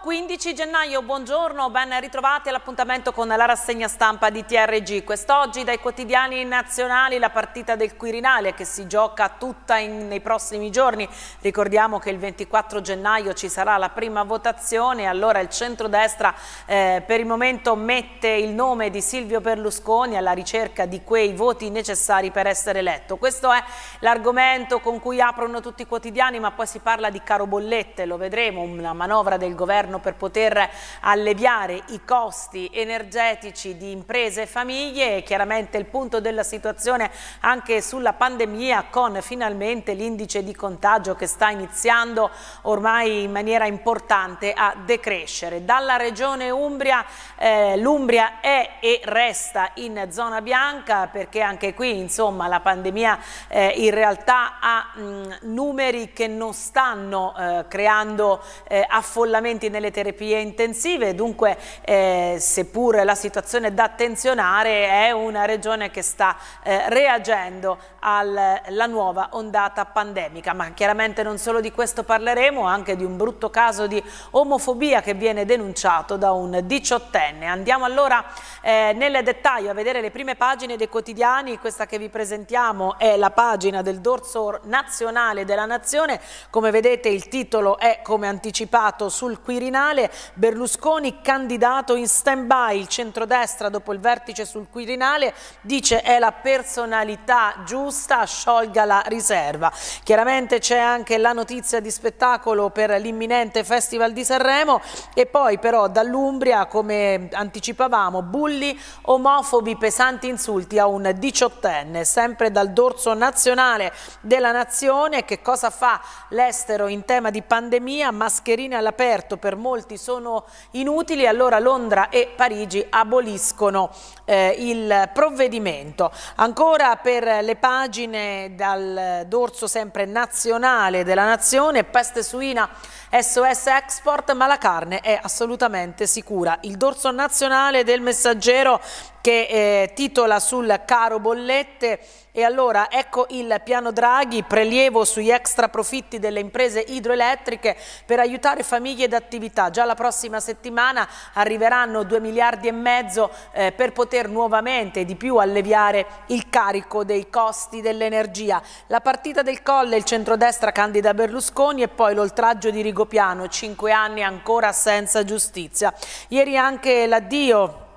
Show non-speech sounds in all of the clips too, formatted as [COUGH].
15 gennaio, buongiorno, ben ritrovati all'appuntamento con la rassegna stampa di TRG. Quest'oggi dai quotidiani nazionali la partita del Quirinale che si gioca tutta in, nei prossimi giorni. Ricordiamo che il 24 gennaio ci sarà la prima votazione, allora il centrodestra eh, per il momento mette il nome di Silvio Berlusconi alla ricerca di quei voti necessari per essere eletto. Questo è l'argomento con cui aprono tutti i quotidiani, ma poi si parla di caro bollette, lo vedremo, una manovra del governo governo per poter alleviare i costi energetici di imprese e famiglie e chiaramente il punto della situazione anche sulla pandemia con finalmente l'indice di contagio che sta iniziando ormai in maniera importante a decrescere. Dalla regione Umbria, eh, l'Umbria è e resta in zona bianca perché anche qui insomma la pandemia eh, in realtà ha mh, numeri che non stanno eh, creando eh, affollamenti nelle terapie intensive, dunque eh, seppur la situazione è da attenzionare è una regione che sta eh, reagendo alla nuova ondata pandemica, ma chiaramente non solo di questo parleremo, anche di un brutto caso di omofobia che viene denunciato da un diciottenne. Andiamo allora eh, nel dettaglio a vedere le prime pagine dei quotidiani, questa che vi presentiamo è la pagina del dorso nazionale della nazione, come vedete il titolo è come anticipato sul qui Quirinale, Berlusconi candidato in stand-by, il centrodestra dopo il vertice sul Quirinale dice è la personalità giusta, sciolga la riserva. Chiaramente c'è anche la notizia di spettacolo per l'imminente Festival di Sanremo e poi però dall'Umbria, come anticipavamo, bulli omofobi pesanti insulti a un diciottenne, sempre dal dorso nazionale della nazione. Che cosa fa l'estero in tema di pandemia? Mascherine all'aperto per per molti sono inutili, allora Londra e Parigi aboliscono eh, il provvedimento. Ancora per le pagine dal dorso sempre nazionale della nazione, peste suina SOS Export, ma la carne è assolutamente sicura. Il dorso nazionale del messaggero che eh, titola sul caro bollette e allora ecco il piano Draghi, prelievo sugli extra profitti delle imprese idroelettriche per aiutare famiglie ed attività. Già la prossima settimana arriveranno 2 miliardi e mezzo eh, per poter nuovamente di più alleviare il carico dei costi dell'energia. La partita del Colle, il centrodestra candida Berlusconi e poi l'oltraggio di Rigopiano, 5 anni ancora senza giustizia. Ieri anche l'addio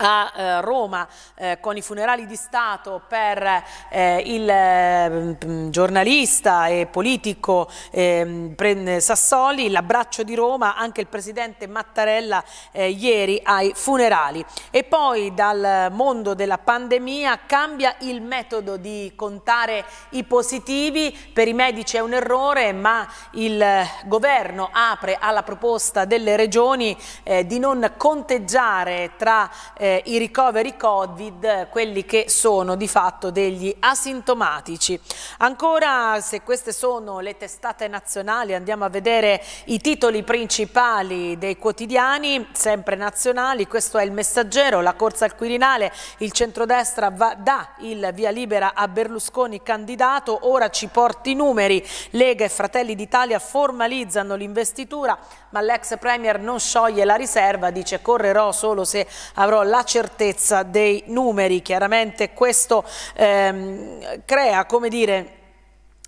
a eh, Roma eh, con i funerali di Stato per eh, il eh, giornalista e politico ehm, Sassoli, l'abbraccio di Roma, anche il presidente Mattarella eh, ieri ai funerali. E poi dal mondo della pandemia cambia il metodo di contare i positivi, per i medici è un errore ma il governo apre alla proposta delle regioni eh, di non conteggiare tra eh, eh, i ricoveri Covid, quelli che sono di fatto degli asintomatici. Ancora, se queste sono le testate nazionali, andiamo a vedere i titoli principali dei quotidiani, sempre nazionali. Questo è il messaggero, la corsa al Quirinale, il centrodestra va, dà il via libera a Berlusconi candidato, ora ci porti i numeri. Lega e Fratelli d'Italia formalizzano l'investitura, ma l'ex premier non scioglie la riserva, dice correrò solo se avrò la la certezza dei numeri. Chiaramente questo ehm, crea, come dire,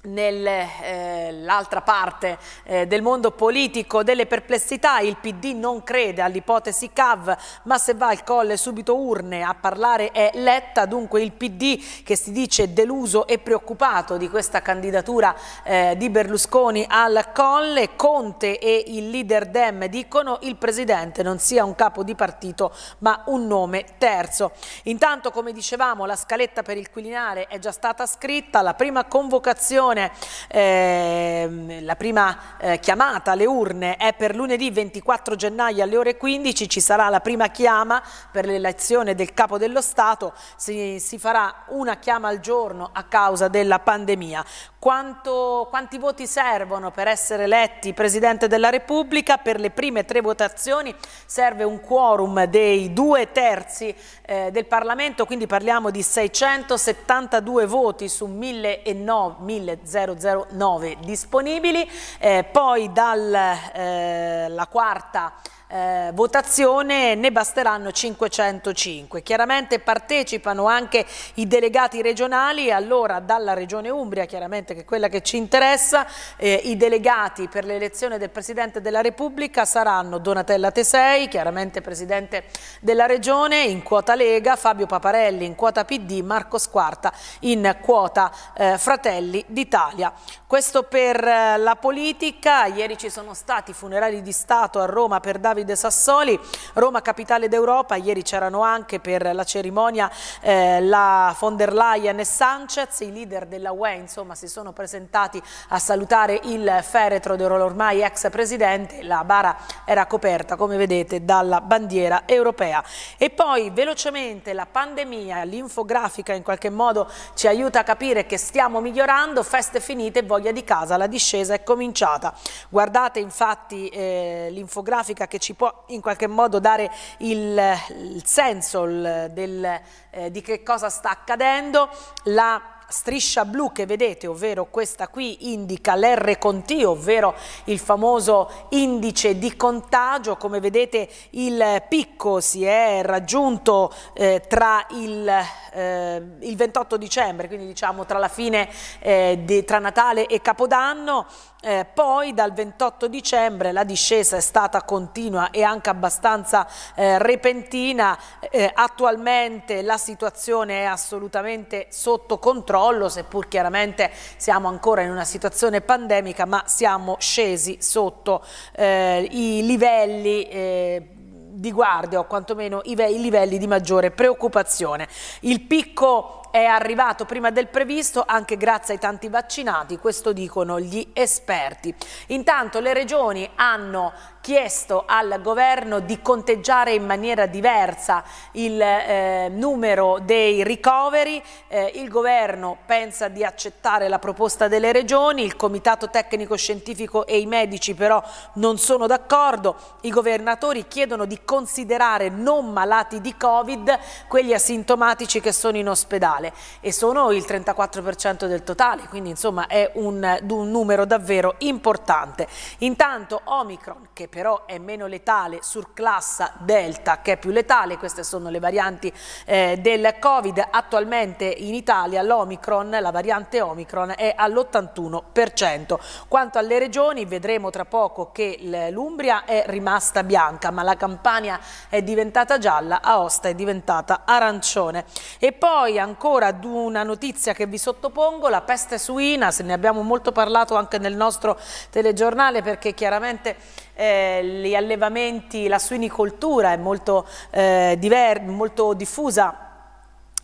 nell'altra eh, parte eh, del mondo politico delle perplessità il PD non crede all'ipotesi CAV ma se va al colle subito urne a parlare è Letta dunque il PD che si dice deluso e preoccupato di questa candidatura eh, di Berlusconi al colle Conte e il leader Dem dicono il presidente non sia un capo di partito ma un nome terzo intanto come dicevamo la scaletta per il Quilinare è già stata scritta la prima convocazione elezione, eh, la prima eh, chiamata alle urne è per lunedì 24 gennaio alle ore 15, ci sarà la prima chiama per l'elezione del Capo dello Stato, si, si, farà una chiama al giorno a causa della pandemia. Quanto, quanti voti servono per essere eletti Presidente della Repubblica? Per le prime tre votazioni serve un quorum dei due terzi eh, del Parlamento, quindi parliamo di 672 voti su 1009, 1000, 009 disponibili, eh, poi dalla eh, quarta eh, votazione ne basteranno 505. Chiaramente partecipano anche i delegati regionali, allora dalla regione Umbria, chiaramente che è quella che ci interessa, eh, i delegati per l'elezione del Presidente della Repubblica saranno Donatella Tesei, chiaramente Presidente della Regione, in quota Lega, Fabio Paparelli in quota PD, Marco Squarta in quota eh, Fratelli d'Italia. Questo per eh, la politica, ieri ci sono stati funerali di Stato a Roma per Davide Davide Sassoli, Roma capitale d'Europa, ieri c'erano anche per la cerimonia eh, la von der Leyen e Sanchez, i leader della UE insomma si sono presentati a salutare il feretro dell'ormai ex presidente, la bara era coperta come vedete dalla bandiera europea. E poi velocemente la pandemia, l'infografica in qualche modo ci aiuta a capire che stiamo migliorando, feste finite, voglia di casa, la discesa è cominciata. Guardate infatti eh, l'infografica che ci ci può in qualche modo dare il, il senso il, del, eh, di che cosa sta accadendo. La striscia blu che vedete, ovvero questa qui, indica l'R conti, ovvero il famoso indice di contagio. Come vedete il picco si è raggiunto eh, tra il, eh, il, 28 dicembre, quindi diciamo tra la fine eh, di, tra Natale e Capodanno eh, poi dal 28 dicembre la discesa è stata continua e anche abbastanza eh, repentina, eh, attualmente la situazione è assolutamente sotto controllo, seppur chiaramente siamo ancora in una situazione pandemica, ma siamo scesi sotto eh, i livelli eh, di guardia o quantomeno i livelli di maggiore preoccupazione. Il picco è arrivato prima del previsto anche grazie ai tanti vaccinati, questo dicono gli esperti. Intanto le regioni hanno chiesto al governo di conteggiare in maniera diversa il eh, numero dei ricoveri, eh, il governo pensa di accettare la proposta delle regioni, il comitato tecnico scientifico e i medici però non sono d'accordo, i governatori chiedono di considerare non malati di Covid quelli asintomatici che sono in ospedale e sono il 34% del totale, quindi insomma è un, un numero davvero importante. Intanto Omicron che per però è meno letale sur classe delta che è più letale, queste sono le varianti eh, del Covid. Attualmente in Italia l'Omicron, la variante Omicron è all'81%. Quanto alle regioni vedremo tra poco che l'Umbria è rimasta bianca, ma la Campania è diventata gialla, Aosta è diventata arancione. E poi ancora una notizia che vi sottopongo, la peste suina, se ne abbiamo molto parlato anche nel nostro telegiornale perché chiaramente eh, gli allevamenti, la suinicoltura è molto, eh, molto diffusa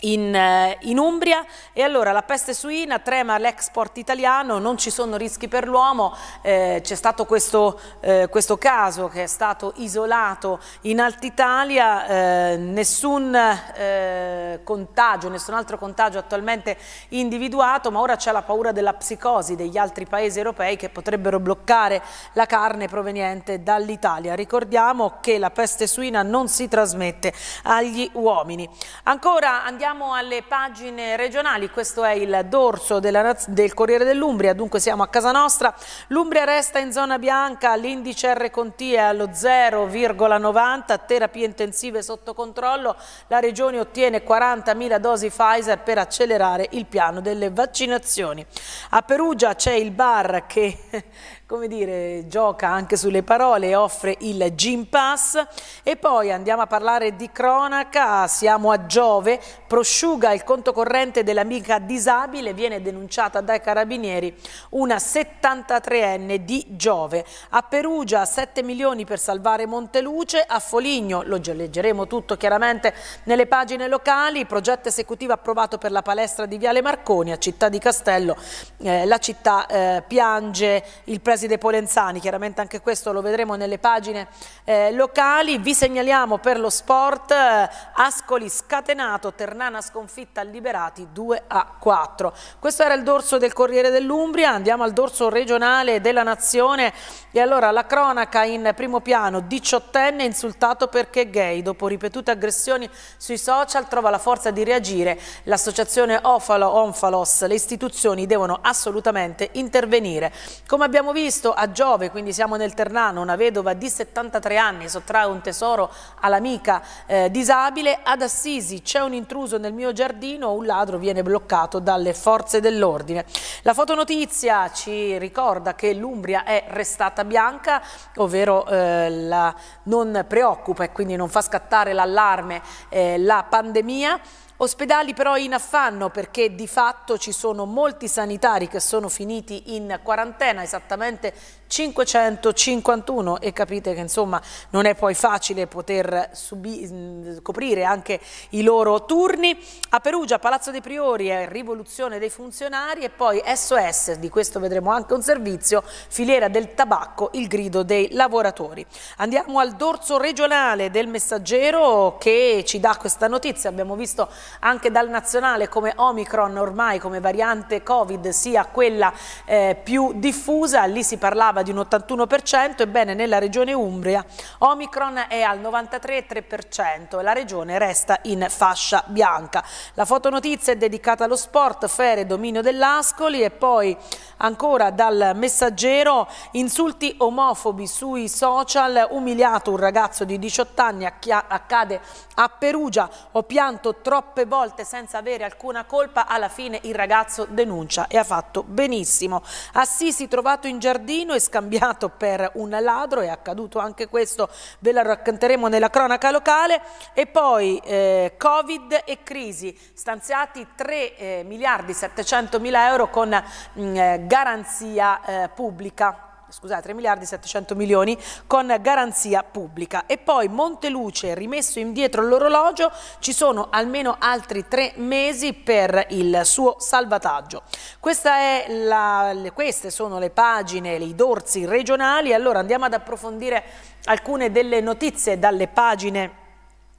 in, eh, in, Umbria e allora la peste suina trema l'export italiano, non ci sono rischi per l'uomo, eh, c'è stato questo, eh, questo, caso che è stato isolato in Altitalia, eh, nessun eh, contagio, nessun altro contagio attualmente individuato, ma ora c'è la paura della psicosi degli altri paesi europei che potrebbero bloccare la carne proveniente dall'Italia. Ricordiamo che la peste suina non si trasmette agli uomini. Ancora andiamo Andiamo alle pagine regionali, questo è il dorso della, del Corriere dell'Umbria, dunque siamo a casa nostra. L'Umbria resta in zona bianca, l'indice R Conti è allo 0,90, terapie intensive sotto controllo, la regione ottiene 40.000 dosi Pfizer per accelerare il piano delle vaccinazioni. A Perugia c'è il bar che come dire, gioca anche sulle parole, offre il Gym Pass e poi andiamo a parlare di cronaca, siamo a Giove, prosciuga il conto corrente dell'amica disabile, viene denunciata dai carabinieri una 73enne di Giove, a Perugia 7 milioni per salvare Monteluce, a Foligno, lo leggeremo tutto chiaramente nelle pagine locali, progetto esecutivo approvato per la palestra di Viale Marconi, a Città di Castello, eh, la città eh, piange il prezzo casi polenzani, chiaramente anche questo lo vedremo nelle pagine eh, locali. Vi segnaliamo per lo sport eh, Ascoli scatenato, Ternana sconfitta, liberati 2 a 4. Questo era il dorso del Corriere dell'Umbria, andiamo al dorso regionale della Nazione e allora la cronaca in primo piano, diciottenne insultato perché gay, dopo ripetute aggressioni sui social trova la forza di reagire, l'associazione Ofalo Onfalos, le istituzioni devono assolutamente intervenire. Come abbiamo visto Cristo a Giove, quindi siamo nel Ternano, una vedova di 73 anni sottrae un tesoro all'amica eh, disabile. Ad Assisi c'è un intruso nel mio giardino, un ladro viene bloccato dalle forze dell'ordine. La fotonotizia ci ricorda che l'Umbria è restata bianca, ovvero eh, la, non preoccupa e quindi non fa scattare l'allarme eh, la pandemia. Ospedali però in affanno perché di fatto ci sono molti sanitari che sono finiti in quarantena, esattamente 551 e capite che insomma non è poi facile poter coprire anche i loro turni. A Perugia, Palazzo dei Priori è rivoluzione dei funzionari e poi SOS, di questo vedremo anche un servizio, filiera del tabacco, il grido dei lavoratori. Andiamo al dorso regionale del messaggero che ci dà questa notizia, abbiamo visto anche dal nazionale come Omicron ormai come variante Covid sia quella eh, più diffusa, lì si parlava parlava di un 81%, ebbene nella regione Umbria Omicron è al 93,3% e la regione resta in fascia bianca. La fotonotizia è dedicata allo sport, fere, dominio dell'Ascoli e poi ancora dal messaggero insulti omofobi sui social, umiliato un ragazzo di 18 anni accade a Perugia, ho pianto troppe volte senza avere alcuna colpa, alla fine il ragazzo denuncia e ha fatto benissimo. Assisi trovato in giardino e scambiato per un ladro, è accaduto anche questo, ve la racconteremo nella cronaca locale, e poi eh, Covid e crisi, stanziati 3 eh, miliardi 700 mila euro con mh, mm, eh, garanzia eh, pubblica scusate, 3 miliardi e 700 milioni con garanzia pubblica. E poi Monteluce rimesso indietro l'orologio, ci sono almeno altri tre mesi per il suo salvataggio. La, queste sono le pagine, i dorsi regionali, allora andiamo ad approfondire alcune delle notizie dalle pagine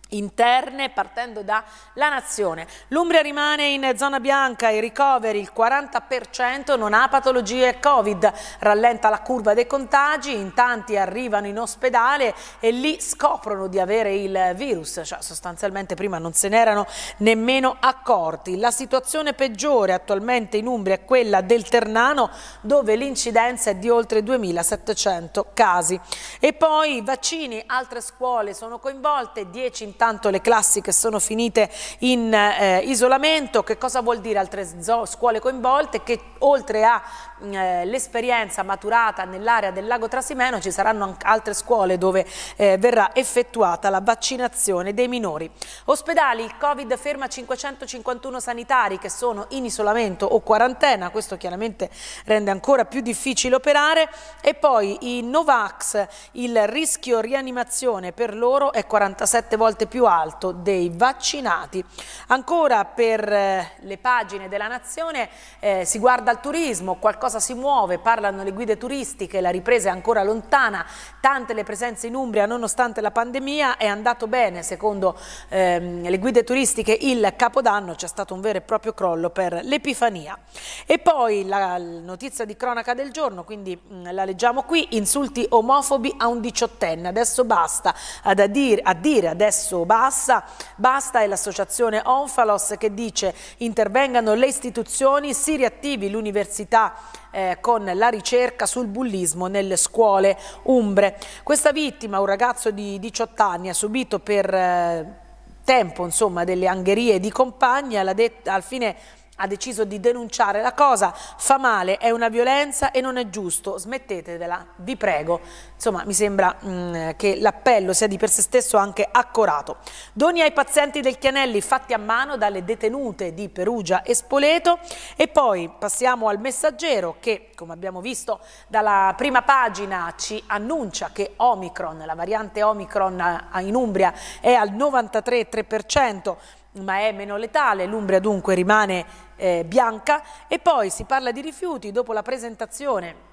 interne partendo dalla nazione. L'Umbria rimane in zona bianca, i ricoveri il 40% non ha patologie Covid, rallenta la curva dei contagi, in tanti arrivano in ospedale e lì scoprono di avere il virus, cioè sostanzialmente prima non se n'erano nemmeno accorti. La situazione peggiore attualmente in Umbria è quella del Ternano dove l'incidenza è di oltre 2700 casi. E poi vaccini, altre scuole sono coinvolte, 10 in intanto le classi che sono finite in eh, isolamento, che cosa vuol dire altre scuole coinvolte che oltre a eh, l'esperienza maturata nell'area del lago Trasimeno ci saranno anche altre scuole dove eh, verrà effettuata la vaccinazione dei minori. Ospedali, il Covid ferma 551 sanitari che sono in isolamento o quarantena, questo chiaramente rende ancora più difficile operare e poi i Novax, il rischio rianimazione per loro è 47 volte più alto dei vaccinati. Ancora per eh, le pagine della Nazione eh, si guarda al turismo, qualcosa cosa si muove, parlano le guide turistiche, la ripresa è ancora lontana, tante le presenze in Umbria nonostante la pandemia, è andato bene secondo ehm, le guide turistiche il Capodanno, c'è stato un vero e proprio crollo per l'Epifania. E poi la notizia di cronaca del giorno, quindi mh, mm, la leggiamo qui, insulti omofobi a un diciottenne, adesso basta, ad adir, a dire adesso basta, basta è l'associazione Onfalos che dice intervengano le istituzioni, si riattivi l'università eh, con la ricerca sul bullismo nelle scuole umbre. Questa vittima, un ragazzo di 18 anni, ha subito per... Eh, tempo insomma, delle angherie di compagni alla al fine ha deciso di denunciare la cosa, fa male, è una violenza e non è giusto, smettetela, vi prego. Insomma, mi sembra mh, mm, che l'appello sia di per sé stesso anche accorato. Doni ai pazienti del Chianelli fatti a mano dalle detenute di Perugia e Spoleto e poi passiamo al messaggero che, come abbiamo visto dalla prima pagina, ci annuncia che Omicron, la variante Omicron eh, in Umbria è al 93,3%, ma è meno letale, l'Umbria dunque rimane eh, bianca e poi si parla di rifiuti dopo la presentazione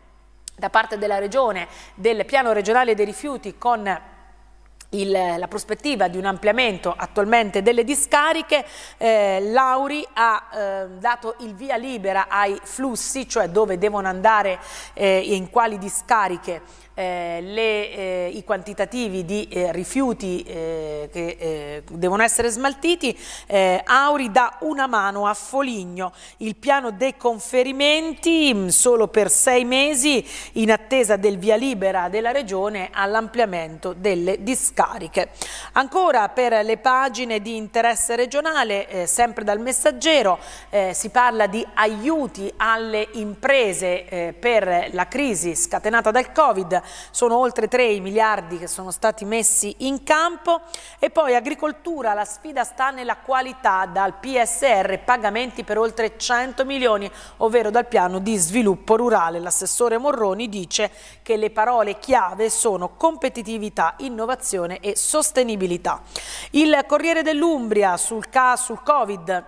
da parte della Regione del piano regionale dei rifiuti con il, la prospettiva di un ampliamento attualmente delle discariche, eh, Lauri ha eh, dato il via libera ai flussi, cioè dove devono andare eh, e eh, in quali discariche eh, le, eh, i quantitativi di eh, rifiuti eh, che eh, devono essere smaltiti, eh, Auri dà una mano a Foligno, il piano dei conferimenti mh, mm, solo per sei mesi in attesa del via libera della Regione all'ampliamento delle discariche. Ancora per le pagine di interesse regionale, sempre dal messaggero, si parla di aiuti alle imprese per la crisi scatenata dal Covid, sono oltre 3 i miliardi che sono stati messi in campo e poi agricoltura, la sfida sta nella qualità dal PSR, pagamenti per oltre 100 milioni, ovvero dal piano di sviluppo rurale. L'assessore Morroni dice che le parole chiave sono competitività, innovazione e sostenibilità. Il Corriere dell'Umbria sul, sul Covid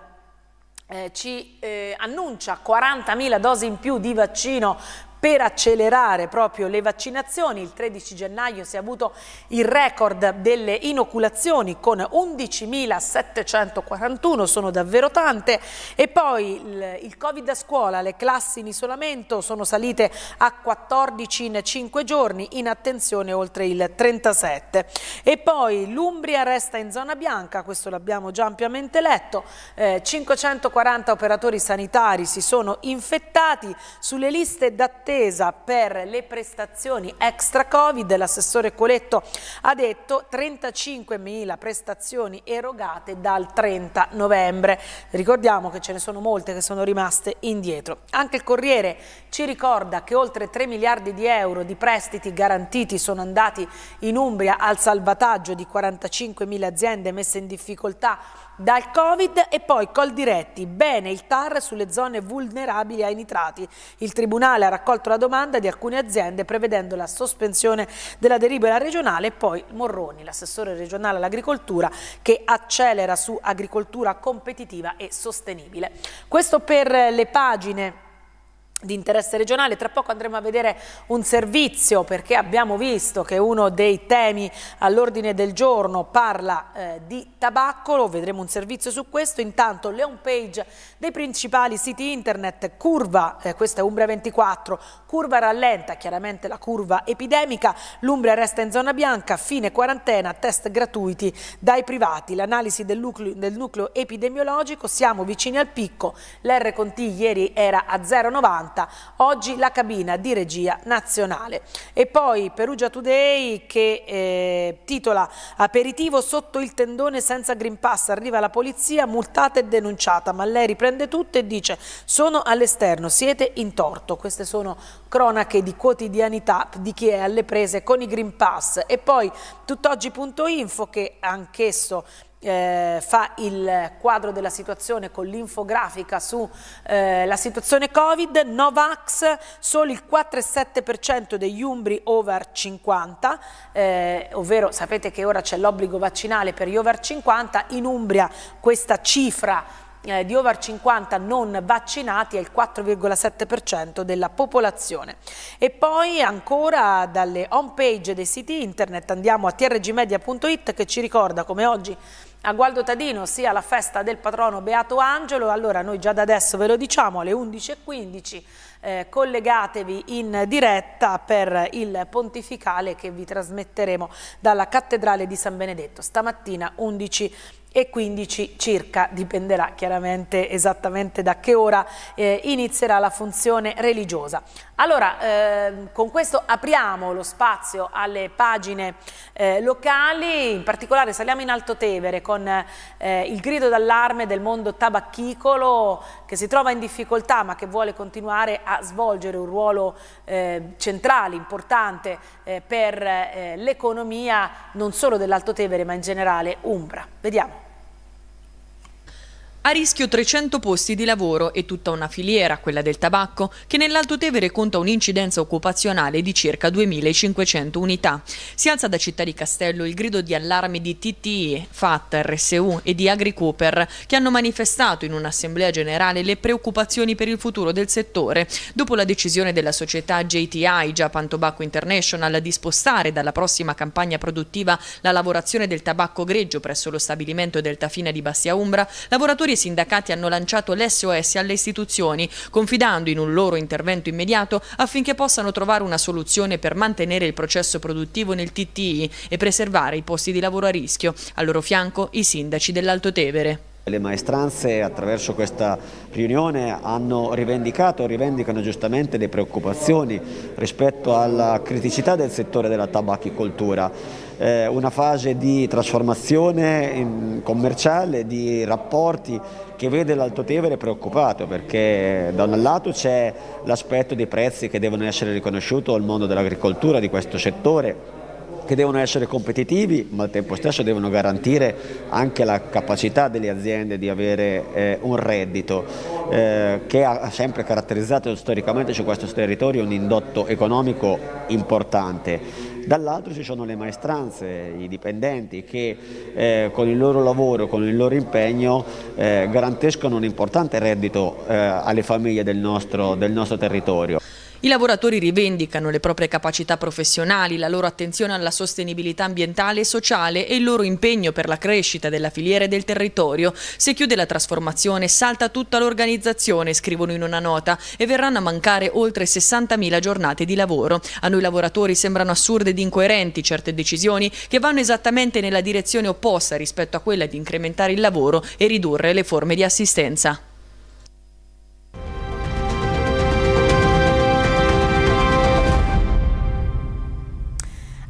eh, ci eh, annuncia 40.000 dosi in più di vaccino per accelerare proprio le vaccinazioni. Il 13 gennaio si è avuto il record delle inoculazioni con 11.741, sono davvero tante. E poi il, il, Covid a scuola, le classi in isolamento sono salite a 14 in 5 giorni, in attenzione oltre il 37. E poi l'Umbria resta in zona bianca, questo l'abbiamo già ampiamente letto, eh, 540 operatori sanitari si sono infettati sulle liste d'attesa attesa per le prestazioni extra Covid, l'assessore Coletto ha detto 35.000 prestazioni erogate dal 30 novembre. Ricordiamo che ce ne sono molte che sono rimaste indietro. Anche il Corriere ci ricorda che oltre 3 miliardi di euro di prestiti garantiti sono andati in Umbria al salvataggio di 45.000 aziende messe in difficoltà dal Covid e poi col diretti. Bene il TAR sulle zone vulnerabili ai nitrati. Il Tribunale ha raccolto la domanda di alcune aziende prevedendo la sospensione della delibera regionale e poi Morroni, l'assessore regionale all'agricoltura, che accelera su agricoltura competitiva e sostenibile. Questo per le pagine di interesse regionale. Tra poco andremo a vedere un servizio perché abbiamo visto che uno dei temi all'ordine del giorno parla eh, di tabacco, vedremo un servizio su questo. Intanto le home page dei principali siti internet, curva, eh, questa è Umbria 24, curva rallenta, chiaramente la curva epidemica, l'Umbria resta in zona bianca, fine quarantena, test gratuiti dai privati, l'analisi del, del nucleo epidemiologico, siamo vicini al picco, l'R con T ieri era a 0,90 90, oggi la cabina di regia nazionale. E poi Perugia Today che eh, titola Aperitivo sotto il tendone senza Green Pass, arriva la polizia, multata e denunciata, ma lei riprende tutto e dice sono all'esterno, siete in torto. Queste sono cronache di quotidianità di chi è alle prese con i Green Pass. E poi tutt'oggi.info che anch'esso eh, fa il quadro della situazione con l'infografica sulla eh, situazione Covid, Novax, solo il 4,7% degli umbri over 50, eh, ovvero sapete che ora c'è l'obbligo vaccinale per gli over 50, in Umbria questa cifra eh, di over 50 non vaccinati è il 4,7% della popolazione. E poi ancora dalle home page dei siti internet andiamo a trgmedia.it che ci ricorda come oggi a Gualdo Tadino sia la festa del patrono Beato Angelo, allora noi già da adesso ve lo diciamo alle 11.15 eh, collegatevi in diretta per il pontificale che vi trasmetteremo dalla cattedrale di San Benedetto stamattina 11.15 e 15 circa, dipenderà chiaramente esattamente da che ora eh, inizierà la funzione religiosa. Allora, eh, con questo apriamo lo spazio alle pagine eh, locali, in particolare saliamo in Altotevere con eh, il grido d'allarme del mondo tabacchicolo che si trova in difficoltà ma che vuole continuare a svolgere un ruolo eh, centrale, importante eh, per l'economia non solo dell'Altotevere ma in generale Umbra. Vediamo. A rischio 300 posti di lavoro e tutta una filiera, quella del tabacco, che nell'Alto Tevere conta un'incidenza occupazionale di circa 2.500 unità. Si alza da Città di Castello il grido di allarme di TTI, FAT, RSU e di AgriCooper, che hanno manifestato in un'assemblea generale le preoccupazioni per il futuro del settore, dopo la decisione della società JTI, Japan Tobacco International, di spostare dalla prossima campagna produttiva la lavorazione del tabacco greggio presso lo stabilimento del Tafina di Bassia Umbra, lavoratori i sindacati hanno lanciato l'SOS alle istituzioni, confidando in un loro intervento immediato affinché possano trovare una soluzione per mantenere il processo produttivo nel TTI e preservare i posti di lavoro a rischio. Al loro fianco i sindaci dell'Alto Tevere. Le maestranze attraverso questa riunione hanno rivendicato e rivendicano giustamente le preoccupazioni rispetto alla criticità del settore della tabacchicoltura eh, una fase di trasformazione in, commerciale, di rapporti che vede l'Alto Tevere preoccupato perché da un lato c'è l'aspetto dei prezzi che devono essere riconosciuti al mondo dell'agricoltura di questo settore che devono essere competitivi ma al tempo stesso devono garantire anche la capacità delle aziende di avere eh, un reddito eh, che ha sempre caratterizzato storicamente su questo territorio un indotto economico importante dall'altro ci sono le maestranze, i dipendenti che eh, con il loro lavoro, con il loro impegno eh, garantiscono un importante reddito eh, alle famiglie del nostro, del nostro territorio. I lavoratori rivendicano le proprie capacità professionali, la loro attenzione alla sostenibilità ambientale e sociale e il loro impegno per la crescita della filiera e del territorio. Se chiude la trasformazione salta tutta l'organizzazione, scrivono in una nota, e verranno a mancare oltre 60.000 giornate di lavoro. A noi lavoratori sembrano assurde ed incoerenti certe decisioni che vanno esattamente nella direzione opposta rispetto a quella di incrementare il lavoro e ridurre le forme di assistenza.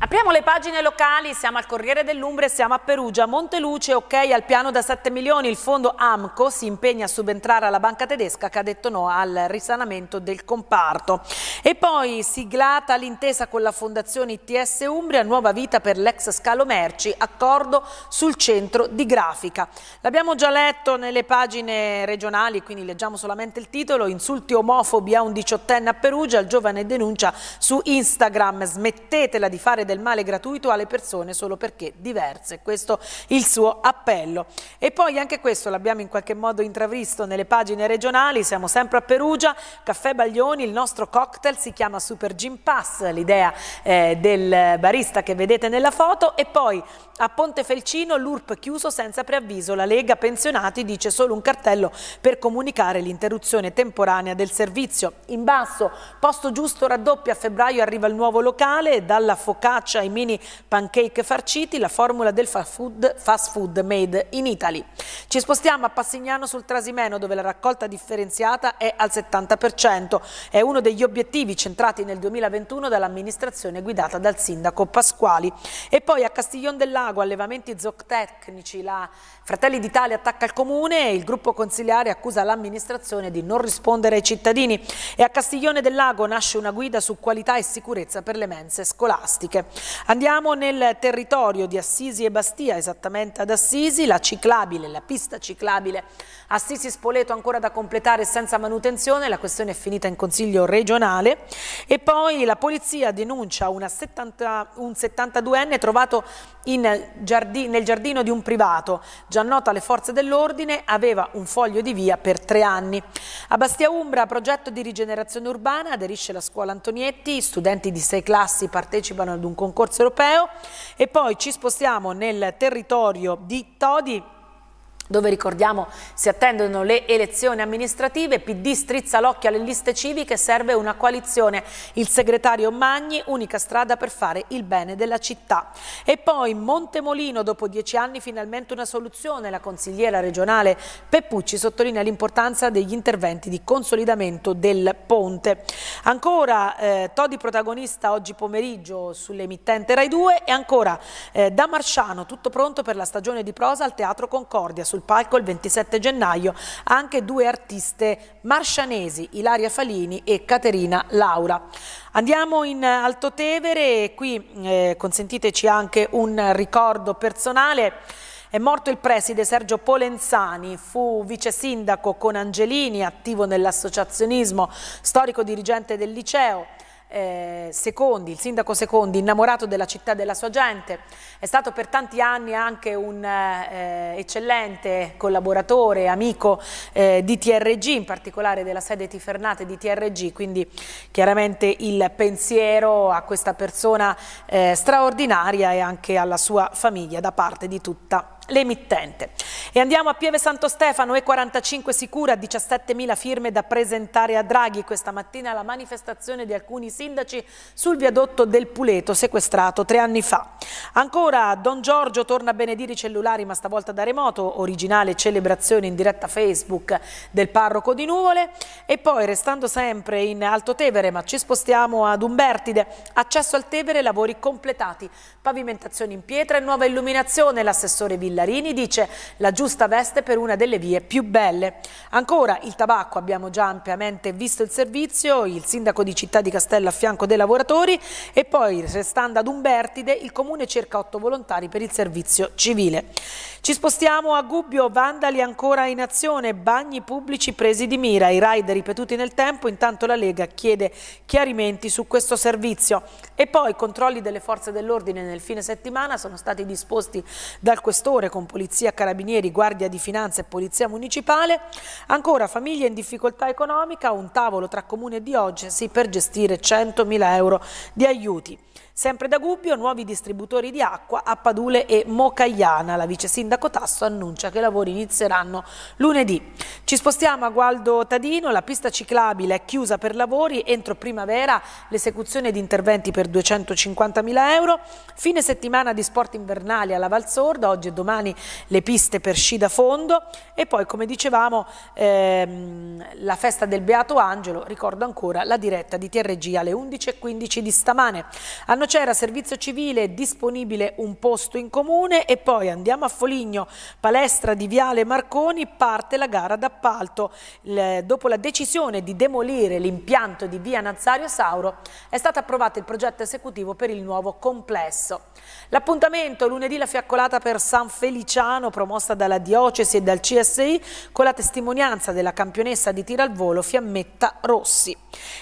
Apriamo le pagine locali, siamo al Corriere dell'Umbria, siamo a Perugia, Monteluce, ok al piano da 7 milioni, il fondo AMCO si impegna a subentrare alla banca tedesca che ha detto no al risanamento del comparto. E poi siglata l'intesa con la fondazione ITS Umbria, nuova vita per l'ex scalo merci, accordo sul centro di grafica. L'abbiamo già letto nelle pagine regionali, quindi leggiamo solamente il titolo, insulti omofobi a un diciottenne a Perugia, il giovane denuncia su Instagram, smettetela di fare delle il male gratuito alle persone solo perché diverse. Questo è il suo appello. E poi anche questo l'abbiamo in qualche modo intravisto nelle pagine regionali, siamo sempre a Perugia, Caffè Baglioni, il nostro cocktail si chiama Super Gym Pass, l'idea eh, del barista che vedete nella foto e poi a Ponte Felcino l'URP chiuso senza preavviso, la Lega pensionati dice solo un cartello per comunicare l'interruzione temporanea del servizio. In basso, posto giusto raddoppia a febbraio arriva il nuovo locale, dalla focata traccia ai mini pancake farciti, la formula del fast food, fast food made in Italy. Ci spostiamo a Passignano sul Trasimeno dove la raccolta differenziata è al 70%. È uno degli obiettivi centrati nel 2021 dall'amministrazione guidata dal sindaco Pasquali. E poi a Castiglion del Lago, allevamenti zootecnici, la Fratelli d'Italia attacca il comune e il gruppo consiliare accusa l'amministrazione di non rispondere ai cittadini. E a Castiglione del Lago nasce una guida su qualità e sicurezza per le mense scolastiche. Andiamo nel territorio di Assisi e Bastia, esattamente ad Assisi, la ciclabile, la pista ciclabile Assisi Spoleto ancora da completare senza manutenzione, la questione è finita in consiglio regionale e poi la polizia denuncia 70, un 72enne trovato giardino, nel giardino di un privato, già nota alle forze dell'ordine, aveva un foglio di via per tre anni. A Bastia Umbra, progetto di rigenerazione urbana, aderisce la scuola Antonietti, studenti di sei classi partecipano ad un concorso europeo e poi ci spostiamo nel territorio di Todi dove ricordiamo si attendono le elezioni amministrative, PD strizza l'occhio alle liste civiche, serve una coalizione. Il segretario Magni, unica strada per fare il bene della città. E poi Montemolino, dopo dieci anni finalmente una soluzione, la consigliera regionale Peppucci sottolinea l'importanza degli interventi di consolidamento del ponte. Ancora eh, Todi protagonista oggi pomeriggio sull'emittente Rai 2 e ancora eh, da Marciano tutto pronto per la stagione di prosa al Teatro Concordia sul palco il 27 gennaio anche due artiste marcianesi, Ilaria Falini e Caterina Laura. Andiamo in Altotevere e qui eh, consentiteci anche un ricordo personale. È morto il preside Sergio Polenzani, fu vice sindaco con Angelini, attivo nell'associazionismo, storico dirigente del liceo. Eh, Secondi, il sindaco Secondi, innamorato della città e della sua gente, è stato per tanti anni anche un eh, eccellente collaboratore, amico eh, di TRG, in particolare della sede Tifernate di TRG, quindi chiaramente il pensiero a questa persona eh, straordinaria e anche alla sua famiglia da parte di tutta l'emittente. E andiamo a Pieve Santo Stefano, E45 sicura, 17.000 firme da presentare a Draghi. Questa mattina alla manifestazione di alcuni sindaci sul viadotto del Puleto, sequestrato tre anni fa. Ancora Don Giorgio torna a benedire i cellulari, ma stavolta da remoto, originale celebrazione in diretta Facebook del parroco di Nuvole. E poi, restando sempre in Alto Tevere, ma ci spostiamo ad Umbertide, accesso al Tevere, lavori completati, pavimentazioni in pietra e nuova illuminazione, l'assessore Villa Bellarini dice la giusta veste per una delle vie più belle. Ancora il tabacco, abbiamo già ampiamente visto il servizio, il sindaco di Città di Castello a fianco dei lavoratori e poi restando ad Umbertide il comune cerca otto volontari per il servizio civile. Ci spostiamo a Gubbio, vandali ancora in azione, bagni pubblici presi di mira, i raid ripetuti nel tempo, intanto la Lega chiede chiarimenti su questo servizio e poi controlli delle forze dell'ordine nel fine settimana sono stati disposti dal questore ore con polizia, carabinieri, guardia di finanza e polizia municipale. Ancora famiglie in difficoltà economica, un tavolo tra comune e diocesi per gestire 100.000 euro di aiuti. Sempre da Gubbio, nuovi distributori di acqua a Padule e Mocagliana. La vice sindaco Tasso annuncia che i lavori inizieranno lunedì. Ci spostiamo a Gualdo Tadino, la pista ciclabile è chiusa per lavori entro primavera, l'esecuzione di interventi per 250.000 euro, fine settimana di sport invernali alla Valsorda, oggi e domani le piste per sci da fondo e poi come dicevamo ehm, la festa del Beato Angelo, ricordo ancora la diretta di TRG alle 11.15 di stamane. Hanno c'era servizio civile disponibile un posto in comune e poi andiamo a Foligno, palestra di Viale Marconi, parte la gara d'appalto. Dopo la decisione di demolire l'impianto di via Nazario Sauro è stato approvato il progetto esecutivo per il nuovo complesso. L'appuntamento lunedì la fiaccolata per San Feliciano promossa dalla diocesi e dal CSI con la testimonianza della campionessa di tiro al volo Fiammetta Rossi.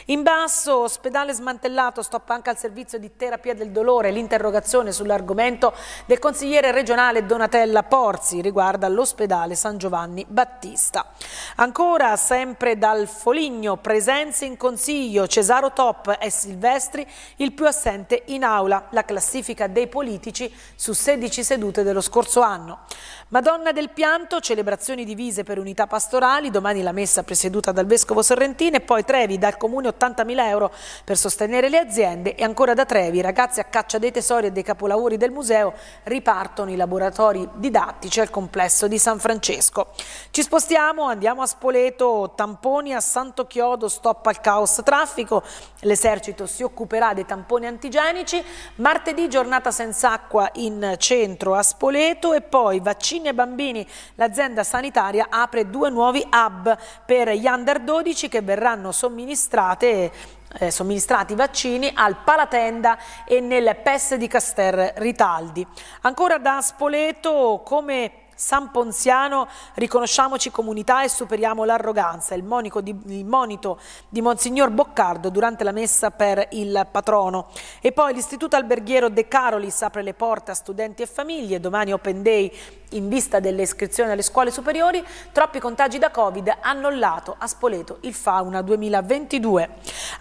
In basso, ospedale smantellato, stop anche al servizio di terapia del dolore. L'interrogazione sull'argomento del consigliere regionale Donatella Porzi riguarda l'ospedale San Giovanni Battista. Ancora, sempre dal Foligno, presenze in consiglio, Cesaro Top e Silvestri, il più assente in aula. La classifica dei politici politici su 16 sedute dello scorso anno. Madonna del Pianto, celebrazioni divise per unità pastorali, domani la messa presieduta dal Vescovo Sorrentino e poi Trevi dal Comune 80.000 euro per sostenere le aziende e ancora da Trevi ragazzi a caccia dei tesori e dei capolavori del museo ripartono i laboratori didattici al complesso di San Francesco. Ci spostiamo, andiamo a Spoleto, tamponi a Santo Chiodo, stop al caos traffico, l'esercito si occuperà dei tamponi antigenici, martedì giornata senza Massacqua in centro a Spoleto e poi vaccini ai bambini. L'azienda sanitaria apre due nuovi hub per gli under 12 che verranno somministrate eh, somministrati vaccini al Palatenda e nel PES di Caster Ritaldi. Ancora da Spoleto, come San Ponziano, riconosciamoci comunità e superiamo l'arroganza, il, il, monito di Monsignor Boccardo durante la messa per il patrono. E poi l'Istituto Alberghiero De Carolis apre le porte a studenti e famiglie, domani Open Day in vista delle iscrizioni alle scuole superiori, troppi contagi da Covid hanno annullato a Spoleto il Fauna 2022.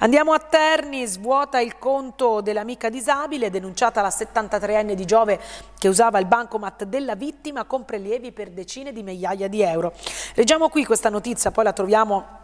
Andiamo a Terni, svuota il conto dell'amica disabile, denunciata la 73enne di Giove che usava il bancomat della vittima con prelievi per decine di migliaia di euro. Leggiamo qui questa notizia, poi la troviamo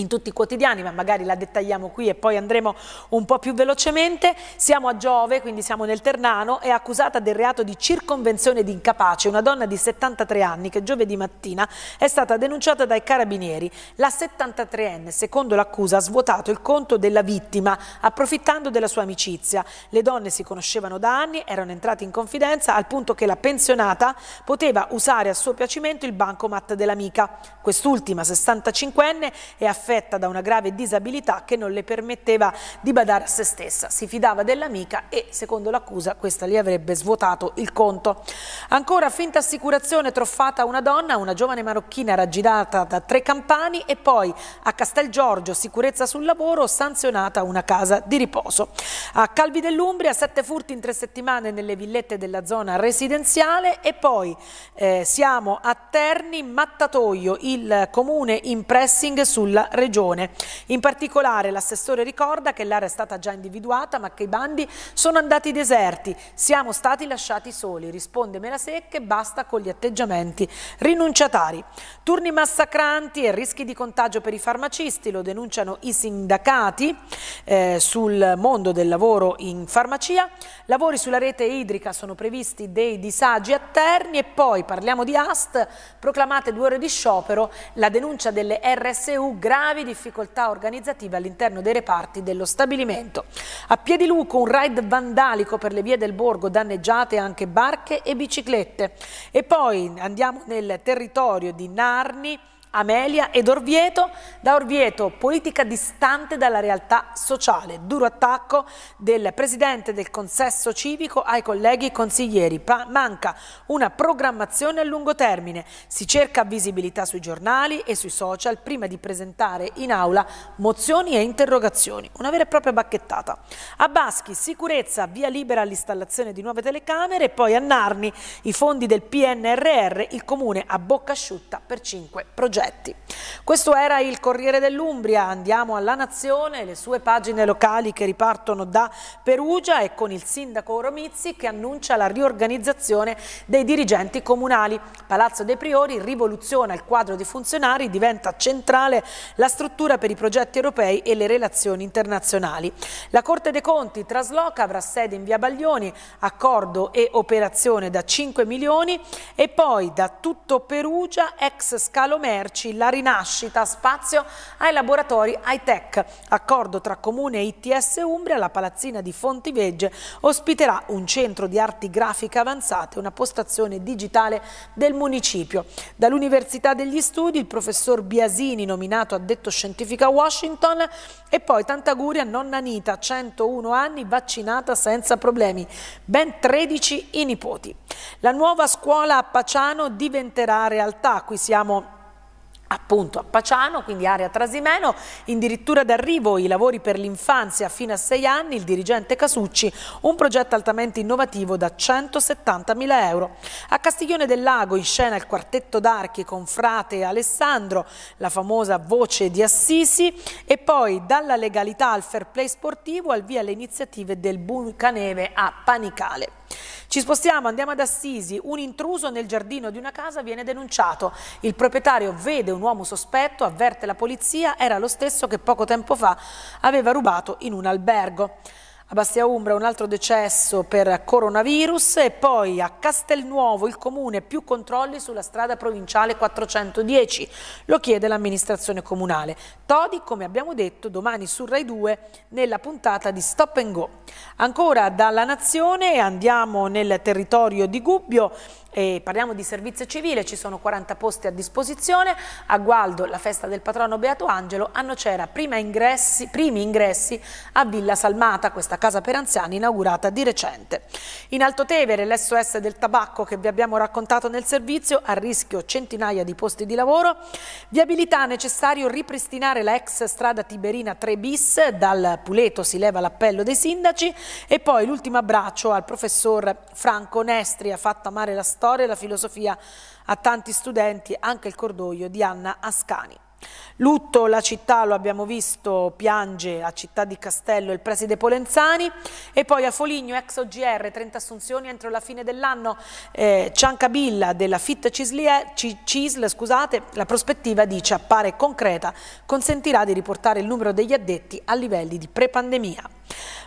in tutti i quotidiani, ma magari la dettagliamo qui e poi andremo un po' più velocemente. Siamo a Giove, quindi siamo nel Ternano, è accusata del reato di circonvenzione di incapace una donna di 73 anni che giovedì mattina è stata denunciata dai carabinieri. La 73enne, secondo l'accusa, ha svuotato il conto della vittima, approfittando della sua amicizia. Le donne si conoscevano da anni, erano entrate in confidenza al punto che la pensionata poteva usare a suo piacimento il bancomat dell'amica. Quest'ultima, 65enne, è affidata affetta da una grave disabilità che non le permetteva di badare a se stessa. Si fidava dell'amica e, secondo l'accusa, questa gli avrebbe svuotato il conto. Ancora finta assicurazione troffata una donna, una giovane marocchina raggirata da tre campani e poi a Castel Giorgio, sicurezza sul lavoro, sanzionata una casa di riposo. A Calvi dell'Umbria, sette furti in tre settimane nelle villette della zona residenziale e poi eh, siamo a Terni, Mattatoio, il comune in pressing sulla regione. In particolare l'assessore ricorda che l'area è stata già individuata ma che i bandi sono andati deserti. Siamo stati lasciati soli, risponde e basta con gli atteggiamenti rinunciatari. Turni massacranti e rischi di contagio per i farmacisti, lo denunciano i sindacati eh, sul mondo del lavoro in farmacia. Lavori sulla rete idrica sono previsti dei disagi atterni e poi parliamo di AST, proclamate due ore di sciopero, la denuncia delle RSU grande gravi difficoltà organizzative all'interno dei reparti dello stabilimento. A Piediluco un raid vandalico per le vie del borgo, danneggiate anche barche e biciclette. E poi andiamo nel territorio di Narni, Amelia ed Orvieto, da Orvieto politica distante dalla realtà sociale, duro attacco del Presidente del Consesso Civico ai colleghi consiglieri, manca una programmazione a lungo termine, si cerca visibilità sui giornali e sui social prima di presentare in aula mozioni e interrogazioni, una vera e propria bacchettata. A Baschi sicurezza, via libera all'installazione di nuove telecamere e poi a Narni i fondi del PNRR, il Comune a bocca asciutta per cinque progetti progetti. Questo era il Corriere dell'Umbria, andiamo alla Nazione, le sue pagine locali che ripartono da Perugia e con il sindaco Romizzi che annuncia la riorganizzazione dei dirigenti comunali. Palazzo dei Priori rivoluziona il quadro dei funzionari, diventa centrale la struttura per i progetti europei e le relazioni internazionali. La Corte dei Conti trasloca, avrà sede in via Baglioni, accordo e operazione da 5 milioni e poi da tutto Perugia ex scalo merci merci, la rinascita, spazio ai laboratori high-tech. Accordo tra Comune e ITS Umbria, la palazzina di Fontivegge ospiterà un centro di arti grafiche avanzate, una postazione digitale del municipio. Dall'Università degli Studi il professor Biasini, nominato addetto scientifico a Washington, e poi Tantaguri a nonna Anita, 101 anni, vaccinata senza problemi, ben 13 i nipoti. La nuova scuola a Paciano diventerà realtà, qui siamo appunto a Paciano, quindi area Trasimeno, in dirittura d'arrivo i lavori per l'infanzia fino a sei anni, il dirigente Casucci, un progetto altamente innovativo da 170.000 euro. A Castiglione del Lago in scena il quartetto d'archi con Frate Alessandro, la famosa voce di Assisi e poi dalla legalità al fair play sportivo al via le iniziative del Buncaneve a Panicale. Ci spostiamo, andiamo ad Assisi, un intruso nel giardino di una casa viene denunciato, il proprietario vede un un uomo sospetto, avverte la polizia, era lo stesso che poco tempo fa aveva rubato in un albergo. A Bastia Umbra un altro decesso per coronavirus e poi a Castelnuovo il comune più controlli sulla strada provinciale 410, lo chiede l'amministrazione comunale. Todi, come abbiamo detto, domani su Rai 2 nella puntata di Stop and Go. Ancora dalla Nazione andiamo nel territorio di Gubbio e parliamo di servizio civile, ci sono 40 posti a disposizione, a Gualdo la festa del patrono Beato Angelo, a Nocera primi ingressi, primi ingressi a Villa Salmata, questa questa casa per anziani inaugurata di recente. In Altotevere l'SOS del tabacco che vi abbiamo raccontato nel servizio a rischio centinaia di posti di lavoro, viabilità necessario ripristinare la ex strada Tiberina 3 bis, dal Puleto si leva l'appello dei sindaci e poi l'ultimo abbraccio al professor Franco Nestri ha fatto amare la storia e la filosofia a tanti studenti anche il cordoglio di Anna Ascani. Lutto la città, lo abbiamo visto, piange a Città di Castello il preside Polenzani e poi a Foligno, ex OGR, 30 assunzioni entro la fine dell'anno, eh, Ciancabilla della FIT CISL, scusate, la prospettiva dice appare concreta, consentirà di riportare il numero degli addetti a livelli di pre-pandemia.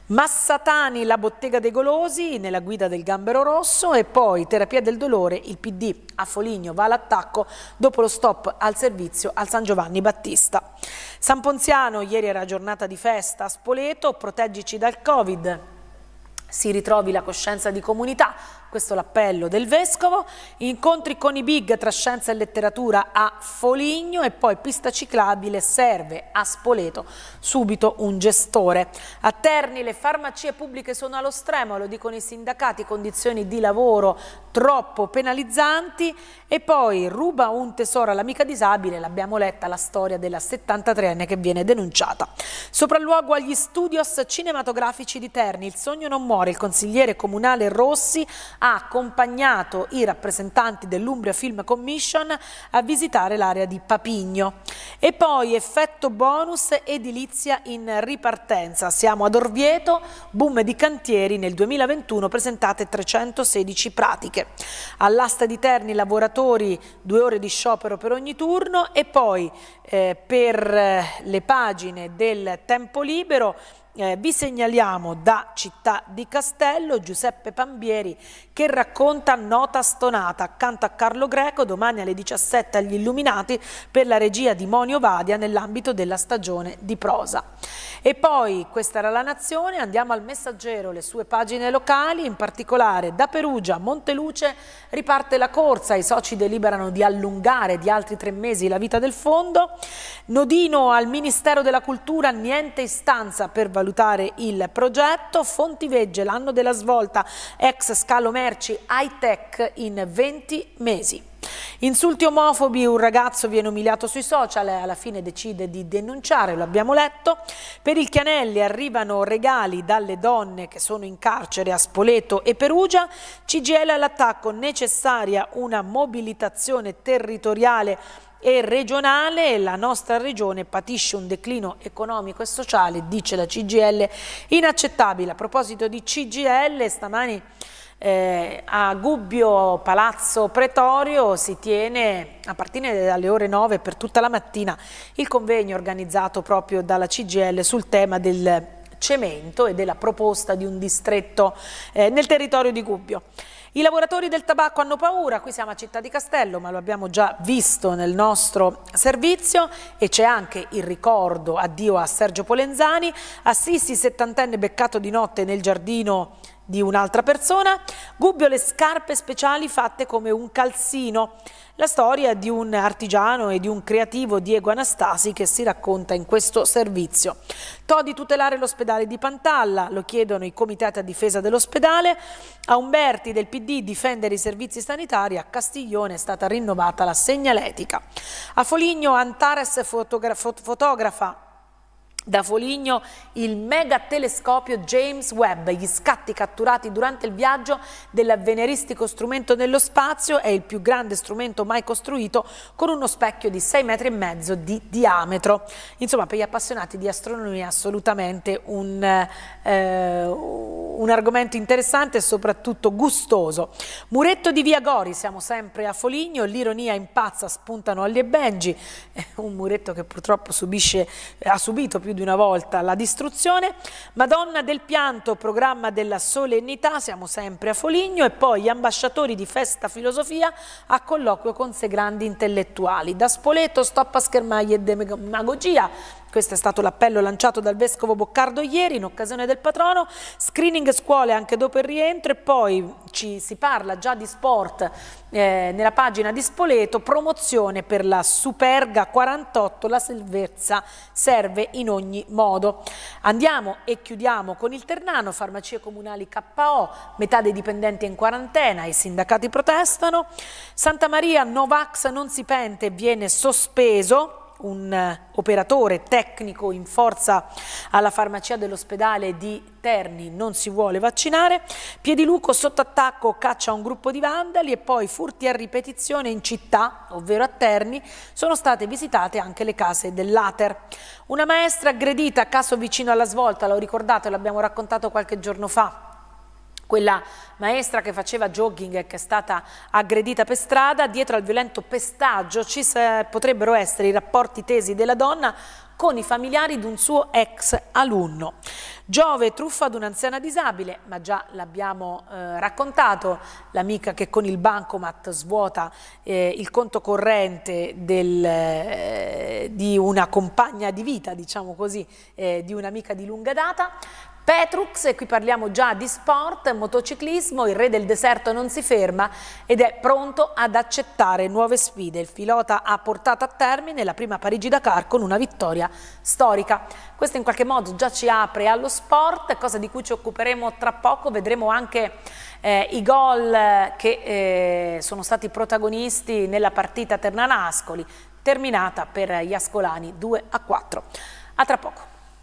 Massatani, la bottega dei golosi, nella guida del gambero rosso e poi terapia del dolore, il PD a Foligno va all'attacco dopo lo stop al servizio al San Giovanni Battista. San Ponziano, ieri era giornata di festa a Spoleto, proteggici dal Covid, si ritrovi la coscienza di comunità, questo è l'appello del Vescovo, incontri con i big tra scienza e letteratura a Foligno e poi pista ciclabile serve a Spoleto subito un gestore. A Terni le farmacie pubbliche sono allo stremo, lo dicono i sindacati, condizioni di lavoro troppo penalizzanti e poi ruba un tesoro all'amica disabile, l'abbiamo letta la storia della 73enne che viene denunciata. Sopralluogo agli studios cinematografici di Terni, il sogno non muore, il consigliere comunale Rossi ha accompagnato i rappresentanti dell'Umbria Film Commission a visitare l'area di Papigno. E poi effetto bonus edilizia in ripartenza. Siamo ad Orvieto, boom di cantieri nel 2021 presentate 316 pratiche. All'asta di Terni lavoratori, due ore di sciopero per ogni turno e poi eh, per eh, le pagine del tempo libero eh, vi segnaliamo da Città di Castello Giuseppe Pambieri che racconta Nota stonata accanto a Carlo Greco domani alle 17 agli Illuminati per la regia di Monio Vadia nell'ambito della stagione di prosa. E poi questa era la Nazione, andiamo al Messaggero, le sue pagine locali, in particolare da Perugia a Monteluce riparte la corsa, i soci deliberano di allungare di altri tre mesi la vita del fondo, Nodino al Ministero della Cultura niente istanza per valutare valutare il progetto. Fontivegge l'anno della svolta, ex scalo merci high tech in 20 mesi. Insulti omofobi, un ragazzo viene umiliato sui social e alla fine decide di denunciare, lo abbiamo letto. Per il Chianelli arrivano regali dalle donne che sono in carcere a Spoleto e Perugia. CGL all'attacco, necessaria una mobilitazione territoriale e regionale, la nostra regione patisce un declino economico e sociale, dice la CGL, inaccettabile. A proposito di CGL, stamani eh, a Gubbio Palazzo Pretorio si tiene a partire dalle ore 9 per tutta la mattina il convegno organizzato proprio dalla CGL sul tema del cemento e della proposta di un distretto eh, nel territorio di Gubbio. I lavoratori del tabacco hanno paura, qui siamo a Città di Castello, ma lo abbiamo già visto nel nostro servizio e c'è anche il ricordo addio a Sergio Polenzani, assisti settantenne beccato di notte nel giardino di un'altra persona, Gubbio le scarpe speciali fatte come un calzino, la storia di un artigiano e di un creativo Diego Anastasi che si racconta in questo servizio. Todi tutelare l'ospedale di Pantalla, lo chiedono i comitati a difesa dell'ospedale, a Umberti del PD difendere i servizi sanitari, a Castiglione è stata rinnovata la segnaletica. A Foligno Antares fotogra fotografa da Foligno il megatelescopio James Webb, gli scatti catturati durante il viaggio dell'avveniristico strumento nello spazio, è il più grande strumento mai costruito con uno specchio di 6 metri e mezzo di diametro. Insomma per gli appassionati di astronomia assolutamente un, eh, un argomento interessante e soprattutto gustoso. Muretto di Via Gori, siamo sempre a Foligno, l'ironia impazza, spuntano Olli e Benji, [LAUGHS] un muretto che purtroppo subisce, ha subito più di di una volta la distruzione, Madonna del Pianto, programma della solennità, siamo sempre a Foligno, e poi gli ambasciatori di Festa Filosofia a colloquio con sei grandi intellettuali. Da Spoleto, stop a schermaglie e demagogia, questo è stato l'appello lanciato dal Vescovo Boccardo ieri in occasione del patrono, screening scuole anche dopo il rientro e poi ci si parla già di sport eh, nella pagina di Spoleto, promozione per la Superga 48, la salvezza serve in ogni modo. Andiamo e chiudiamo con il Ternano, farmacie comunali KO, metà dei dipendenti in quarantena, i sindacati protestano, Santa Maria Novax non si pente, viene sospeso, un eh, operatore tecnico in forza alla farmacia dell'ospedale di Terni non si vuole vaccinare, Piediluco sotto attacco caccia un gruppo di vandali e poi furti a ripetizione in città, ovvero a Terni, sono state visitate anche le case dell'Ater. Una maestra aggredita, a caso vicino alla svolta, lo ricordate, l'abbiamo raccontato qualche giorno fa, quella maestra che faceva jogging e che è stata aggredita per strada, dietro al violento pestaggio ci potrebbero essere i rapporti tesi della donna con i familiari di un suo ex alunno. Giove truffa ad un'anziana disabile, ma già l'abbiamo eh, raccontato, l'amica che con il bancomat svuota eh, il conto corrente del, eh, di una compagna di vita, diciamo così, eh, di un'amica di lunga data. Petrux e qui parliamo già di sport, motociclismo, il re del deserto non si ferma ed è pronto ad accettare nuove sfide. Il pilota ha portato a termine la prima Parigi-Dakar con una vittoria storica. Questo in qualche modo già ci apre allo sport, cosa di cui ci occuperemo tra poco, vedremo anche eh, i gol eh, che eh, sono stati protagonisti nella partita Ternana-Ascoli, terminata per gli Ascolani 2 a 4. A tra poco.